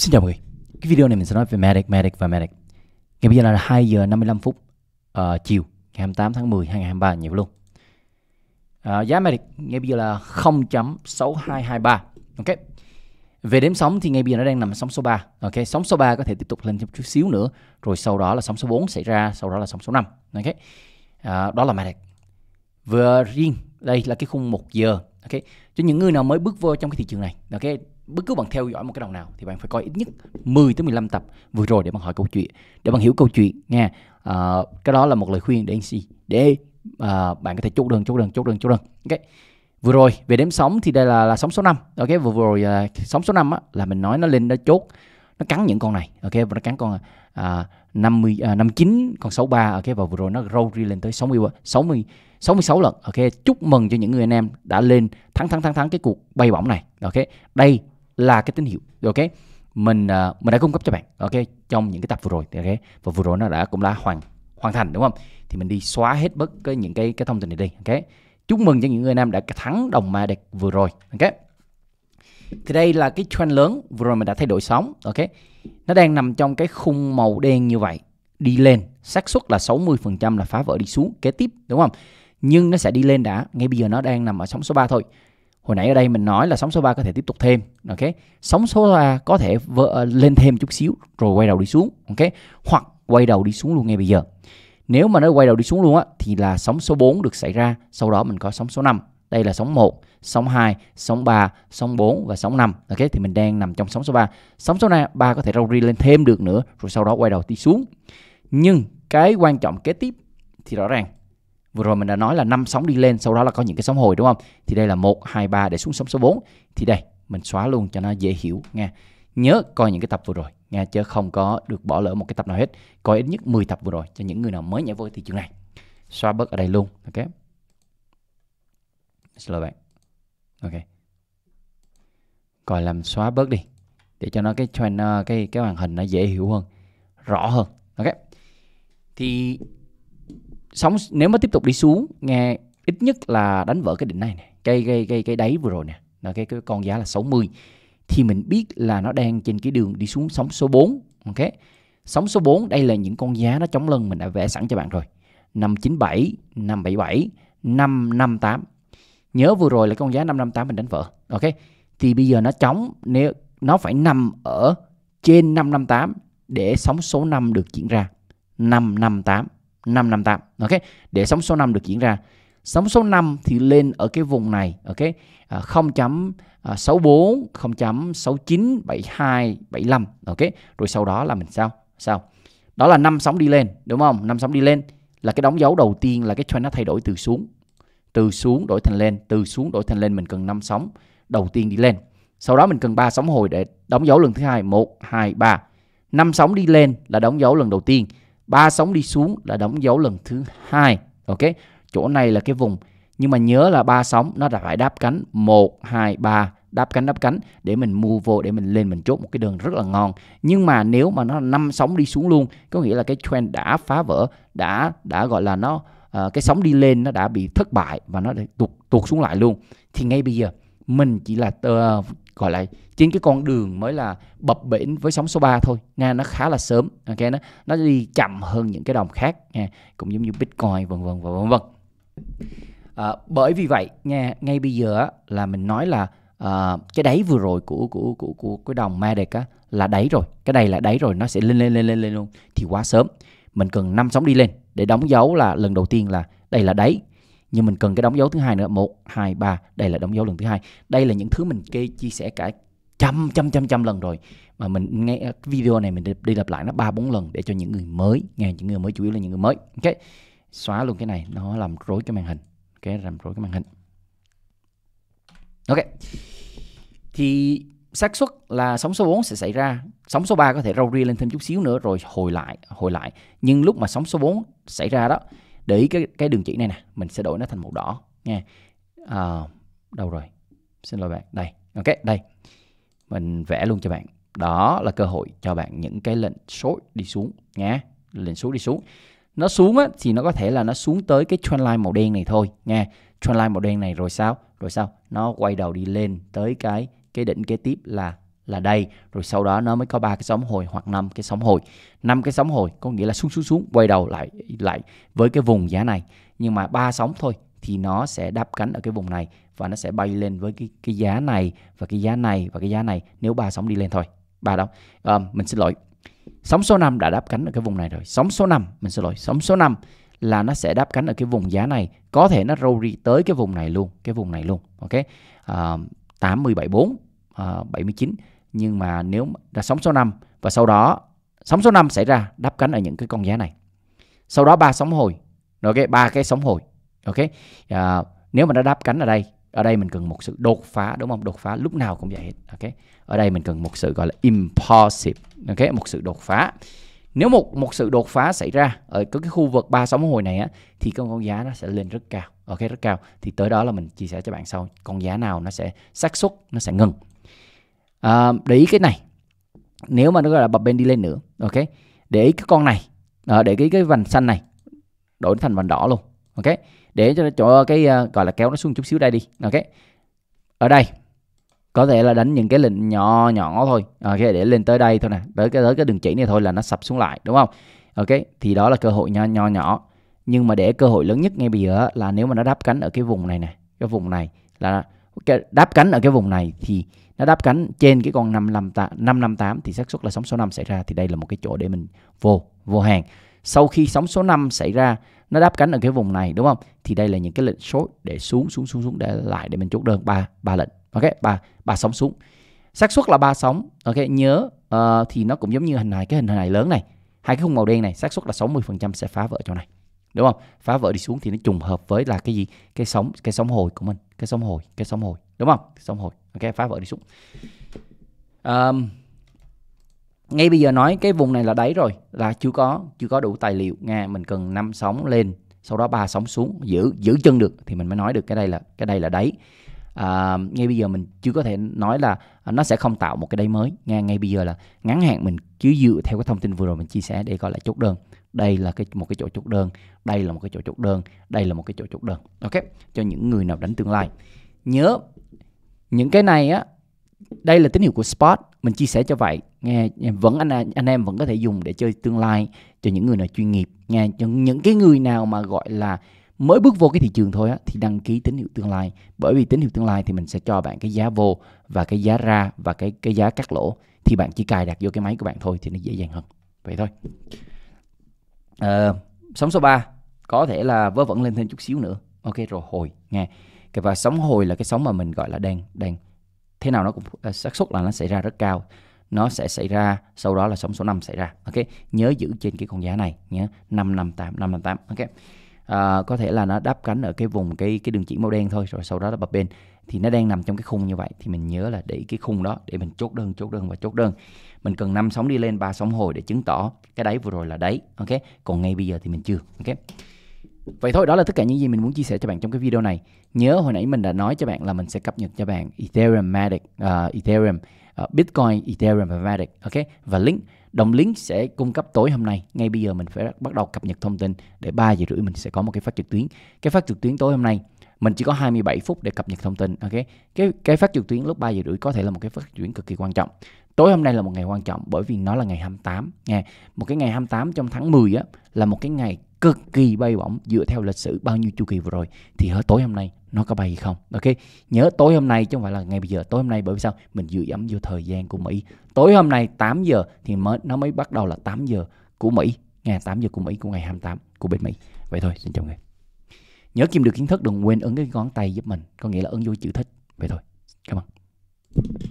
Xin chào mọi người. Cái video này mình sẽ nói về Matic, Matic và Matic. Ngày bây giờ là 2 giờ 55 phút uh, chiều ngày 28 tháng 10 2023 nhiều luôn. Uh, giá Matic ngày bây giờ là 0.6223. Ok. Về đếm sóng thì ngày bây giờ nó đang nằm sóng số 3. Ok, sóng số 3 có thể tiếp tục lên thêm chút xíu nữa, rồi sau đó là sóng số 4 xảy ra, sau đó là sóng số 5. Ok. Uh, đó là Matic. Vừa riêng đây là cái khung 1 giờ. Ok. Cho những người nào mới bước vô trong cái thị trường này, ok, bất cứ bạn theo dõi một cái đầu nào thì bạn phải coi ít nhất 10 tới 15 tập vừa rồi để bạn hỏi câu chuyện để bạn hiểu câu chuyện nha à, ờ, cái đó là một lời khuyên để anh si để à, bạn có thể chốt đơn chốt đơn chốt đơn chốt đơn ok vừa rồi về đếm sóng thì đây là là sóng số 5 ok vừa rồi à, sóng số 5 á, là mình nói nó lên nó chốt nó cắn những con này ok và nó cắn con à, 50 à, 59 con 63 ok và vừa rồi nó roll đi lên tới 60 60 66 lần ok chúc mừng cho những người anh em đã lên thắng thắng thắng thắng cái cuộc bay bổng này ok đây là cái tín hiệu ok mình uh, mình đã cung cấp cho bạn ok trong những cái tập vừa rồi ok và vừa rồi nó đã cũng đã hoàn hoàn thành đúng không thì mình đi xóa hết bất cái những cái cái thông tin này đi ok chúc mừng cho những người nam đã thắng đồng ma đẹp vừa rồi ok thì đây là cái trend lớn vừa rồi mình đã thay đổi sóng ok nó đang nằm trong cái khung màu đen như vậy đi lên xác suất là 60% là phá vỡ đi xuống kế tiếp đúng không nhưng nó sẽ đi lên đã ngay bây giờ nó đang nằm ở sóng số 3 thôi hồi nãy ở đây mình nói là sóng số 3 có thể tiếp tục thêm ok sóng số 3 có thể vỡ, lên thêm chút xíu rồi quay đầu đi xuống ok hoặc quay đầu đi xuống luôn ngay bây giờ nếu mà nó quay đầu đi xuống luôn á thì là sóng số 4 được xảy ra sau đó mình có sóng số 5 đây là sóng 1, sóng 2, sóng 3, sóng 4 và sóng 5. Ok thì mình đang nằm trong sóng số 3. Sóng số 3 có thể rau ri lên thêm được nữa rồi sau đó quay đầu đi xuống. Nhưng cái quan trọng kế tiếp thì rõ ràng Vừa rồi mình đã nói là năm sóng đi lên, sau đó là có những cái sóng hồi đúng không? Thì đây là 1 2 3 để xuống sóng số 4. Thì đây, mình xóa luôn cho nó dễ hiểu nha. Nhớ coi những cái tập vừa rồi nha chứ không có được bỏ lỡ một cái tập nào hết. Coi ít nhất 10 tập vừa rồi cho những người nào mới nhảy vô thị trường này. Xóa bớt ở đây luôn, ok? Xin lỗi bạn. Ok. Coi làm xóa bớt đi để cho nó cái trend ờ, cái cái màn hình nó dễ hiểu hơn, rõ hơn. Ok. Thì sóng nếu mà tiếp tục đi xuống nghe ít nhất là đánh vỡ cái đỉnh này này cái cái cái cái đáy vừa rồi nè là cái, cái con giá là 60 thì mình biết là nó đang trên cái đường đi xuống sóng số 4 ok sóng số 4 đây là những con giá nó chống lưng mình đã vẽ sẵn cho bạn rồi 597 577 558 nhớ vừa rồi là con giá 558 mình đánh vỡ ok thì bây giờ nó chống nếu nó phải nằm ở trên 558 để sóng số 5 được diễn ra 558 558 ok để sóng số 5 được diễn ra sóng số 5 thì lên ở cái vùng này ok à, 0.64 0.69 72 75 ok rồi sau đó là mình sao sao đó là năm sóng đi lên đúng không năm sóng đi lên là cái đóng dấu đầu tiên là cái trend nó thay đổi từ xuống từ xuống đổi thành lên từ xuống đổi thành lên mình cần năm sóng đầu tiên đi lên sau đó mình cần ba sóng hồi để đóng dấu lần thứ hai một hai ba năm sóng đi lên là đóng dấu lần đầu tiên ba sóng đi xuống là đóng dấu lần thứ hai ok chỗ này là cái vùng nhưng mà nhớ là ba sóng nó đã phải đáp cánh 1 2 3 đáp cánh đáp cánh để mình mua vô để mình lên mình chốt một cái đường rất là ngon. Nhưng mà nếu mà nó năm sóng đi xuống luôn, có nghĩa là cái trend đã phá vỡ, đã đã gọi là nó uh, cái sóng đi lên nó đã bị thất bại và nó tuột tuột xuống lại luôn. Thì ngay bây giờ mình chỉ là uh, gọi là trên cái con đường mới là bập bỉnh với sóng số 3 thôi nha nó khá là sớm ok nó nó đi chậm hơn những cái đồng khác nha cũng giống như bitcoin vân vân và vân vân à, bởi vì vậy nha ngay bây giờ là mình nói là à, cái đáy vừa rồi của của của của cái đồng Madex á là đáy rồi cái này là đáy rồi nó sẽ lên lên lên lên lên luôn thì quá sớm mình cần năm sóng đi lên để đóng dấu là lần đầu tiên là đây là đáy nhưng mình cần cái đóng dấu thứ hai nữa một hai ba đây là đóng dấu lần thứ hai đây là những thứ mình kê chia sẻ cả trăm trăm trăm trăm lần rồi mà mình nghe video này mình đi, lặp lại nó ba bốn lần để cho những người mới nghe những người mới chủ yếu là những người mới ok xóa luôn cái này nó làm rối cái màn hình ok làm rối cái màn hình ok thì xác suất là sóng số 4 sẽ xảy ra sóng số 3 có thể rau ria lên thêm chút xíu nữa rồi hồi lại hồi lại nhưng lúc mà sóng số 4 xảy ra đó để ý cái cái đường chỉ này nè mình sẽ đổi nó thành màu đỏ nha à, đâu rồi xin lỗi bạn đây ok đây mình vẽ luôn cho bạn đó là cơ hội cho bạn những cái lệnh short đi xuống nha lệnh xuống đi xuống nó xuống á, thì nó có thể là nó xuống tới cái trendline màu đen này thôi nha trendline màu đen này rồi sao rồi sao nó quay đầu đi lên tới cái cái đỉnh kế tiếp là là đây rồi sau đó nó mới có ba cái sóng hồi hoặc năm cái sóng hồi năm cái sóng hồi có nghĩa là xuống xuống xuống quay đầu lại lại với cái vùng giá này nhưng mà ba sóng thôi thì nó sẽ đáp cánh ở cái vùng này và nó sẽ bay lên với cái cái giá này và cái giá này và cái giá này nếu ba sóng đi lên thôi ba đó à, mình xin lỗi sóng số 5 đã đáp cánh ở cái vùng này rồi sóng số 5 mình xin lỗi sóng số 5 là nó sẽ đáp cánh ở cái vùng giá này có thể nó râu ri tới cái vùng này luôn cái vùng này luôn ok à, 874 à, 79 nhưng mà nếu là sóng số 5 và sau đó sóng số 5 xảy ra đáp cánh ở những cái con giá này sau đó ba sóng hồi ok ba cái sóng hồi ok à, nếu mà đã đáp cánh ở đây ở đây mình cần một sự đột phá đúng không đột phá lúc nào cũng vậy hết ok ở đây mình cần một sự gọi là impulsive ok một sự đột phá nếu một một sự đột phá xảy ra ở cái khu vực ba sóng hồi này á thì con con giá nó sẽ lên rất cao ok rất cao thì tới đó là mình chia sẻ cho bạn sau con giá nào nó sẽ xác suất nó sẽ ngừng à, để ý cái này nếu mà nó gọi là bập bên đi lên nữa ok để ý cái con này à, để cái cái vành xanh này đổi thành vành đỏ luôn ok để cho chỗ cái uh, gọi là kéo nó xuống chút xíu đây đi ok ở đây có thể là đánh những cái lệnh nhỏ nhỏ thôi ok để lên tới đây thôi nè tới cái tới cái đường chỉ này thôi là nó sập xuống lại đúng không ok thì đó là cơ hội nho nhỏ nhỏ nhưng mà để cơ hội lớn nhất ngay bây giờ là nếu mà nó đáp cánh ở cái vùng này nè cái vùng này là đáp cánh ở cái vùng này thì nó đáp cánh trên cái con 558, 558 thì xác suất là sóng số 5 xảy ra thì đây là một cái chỗ để mình vô vô hàng. Sau khi sóng số 5 xảy ra nó đáp cánh ở cái vùng này đúng không? Thì đây là những cái lệnh short để xuống xuống xuống xuống để lại để mình chốt đơn ba ba lệnh. Ok, ba ba sóng xuống. Xác suất là ba sóng. Ok, nhớ uh, thì nó cũng giống như hình này cái hình này lớn này. Hai cái khung màu đen này xác suất là 60% sẽ phá vỡ chỗ này đúng không phá vỡ đi xuống thì nó trùng hợp với là cái gì cái sóng cái sóng hồi của mình cái sóng hồi cái sóng hồi đúng không sóng hồi ok phá vỡ đi xuống um, ngay bây giờ nói cái vùng này là đáy rồi là chưa có chưa có đủ tài liệu nghe mình cần năm sóng lên sau đó ba sóng xuống giữ giữ chân được thì mình mới nói được cái đây là cái đây là đáy à, ngay bây giờ mình chưa có thể nói là nó sẽ không tạo một cái đáy mới nghe ngay bây giờ là ngắn hạn mình cứ dựa theo cái thông tin vừa rồi mình chia sẻ để gọi lại chốt đơn đây là cái một cái chỗ chốt đơn đây là một cái chỗ chốt đơn đây là một cái chỗ chốt đơn ok cho những người nào đánh tương lai nhớ những cái này á đây là tín hiệu của spot mình chia sẻ cho vậy nghe vẫn anh anh em vẫn có thể dùng để chơi tương lai cho những người nào chuyên nghiệp nghe cho những cái người nào mà gọi là mới bước vô cái thị trường thôi á, thì đăng ký tín hiệu tương lai bởi vì tín hiệu tương lai thì mình sẽ cho bạn cái giá vô và cái giá ra và cái cái giá cắt lỗ thì bạn chỉ cài đặt vô cái máy của bạn thôi thì nó dễ dàng hơn vậy thôi uh, sóng số 3 có thể là vớ vẩn lên thêm chút xíu nữa ok rồi hồi nghe cái và sóng hồi là cái sóng mà mình gọi là đen đen thế nào nó cũng ờ, xác suất là nó xảy ra rất cao nó sẽ xảy ra sau đó là sóng số 5 xảy ra ok nhớ giữ trên cái con giá này nhé 558 558 ok à, có thể là nó đáp cánh ở cái vùng cái cái đường chỉ màu đen thôi rồi sau đó là bập bên thì nó đang nằm trong cái khung như vậy thì mình nhớ là để cái khung đó để mình chốt đơn chốt đơn và chốt đơn mình cần năm sóng đi lên ba sóng hồi để chứng tỏ cái đáy vừa rồi là đáy ok còn ngay bây giờ thì mình chưa ok Vậy thôi, đó là tất cả những gì mình muốn chia sẻ cho bạn trong cái video này. Nhớ hồi nãy mình đã nói cho bạn là mình sẽ cập nhật cho bạn Ethereum Matic, uh, ờ, Ethereum, uh, Bitcoin, Ethereum và Matic, ok? Và link, đồng link sẽ cung cấp tối hôm nay. Ngay bây giờ mình phải bắt đầu cập nhật thông tin để ba giờ rưỡi mình sẽ có một cái phát trực tuyến. Cái phát trực tuyến tối hôm nay mình chỉ có 27 phút để cập nhật thông tin ok cái cái phát trực tuyến lúc 3 giờ rưỡi có thể là một cái phát trực tuyến cực kỳ quan trọng tối hôm nay là một ngày quan trọng bởi vì nó là ngày 28 nha một cái ngày 28 trong tháng 10 á là một cái ngày cực kỳ bay bổng dựa theo lịch sử bao nhiêu chu kỳ vừa rồi thì ở tối hôm nay nó có bay hay không ok nhớ tối hôm nay chứ không phải là ngày bây giờ tối hôm nay bởi vì sao mình dựa dẫm vô thời gian của mỹ tối hôm nay 8 giờ thì mới nó mới bắt đầu là 8 giờ của mỹ ngày 8 giờ của mỹ của ngày 28 của bên mỹ vậy thôi xin chào người nhớ kim được kiến thức đừng quên ấn cái ngón tay giúp mình có nghĩa là ấn vô chữ thích vậy thôi cảm ơn